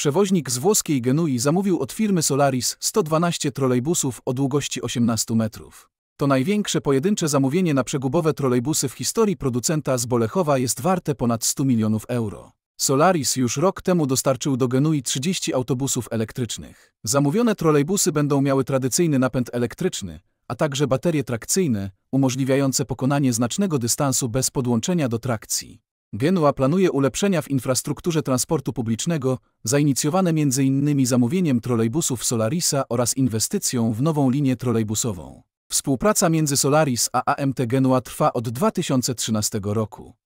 przewoźnik z włoskiej Genui zamówił od firmy Solaris 112 trolejbusów o długości 18 metrów. To największe pojedyncze zamówienie na przegubowe trolejbusy w historii producenta z Bolechowa jest warte ponad 100 milionów euro. Solaris już rok temu dostarczył do Genui 30 autobusów elektrycznych. Zamówione trolejbusy będą miały tradycyjny napęd elektryczny, a także baterie trakcyjne, umożliwiające pokonanie znacznego dystansu bez podłączenia do trakcji. Genua planuje ulepszenia w infrastrukturze transportu publicznego, zainicjowane m.in. zamówieniem trolejbusów Solarisa oraz inwestycją w nową linię trolejbusową. Współpraca między Solaris a AMT Genua trwa od 2013 roku.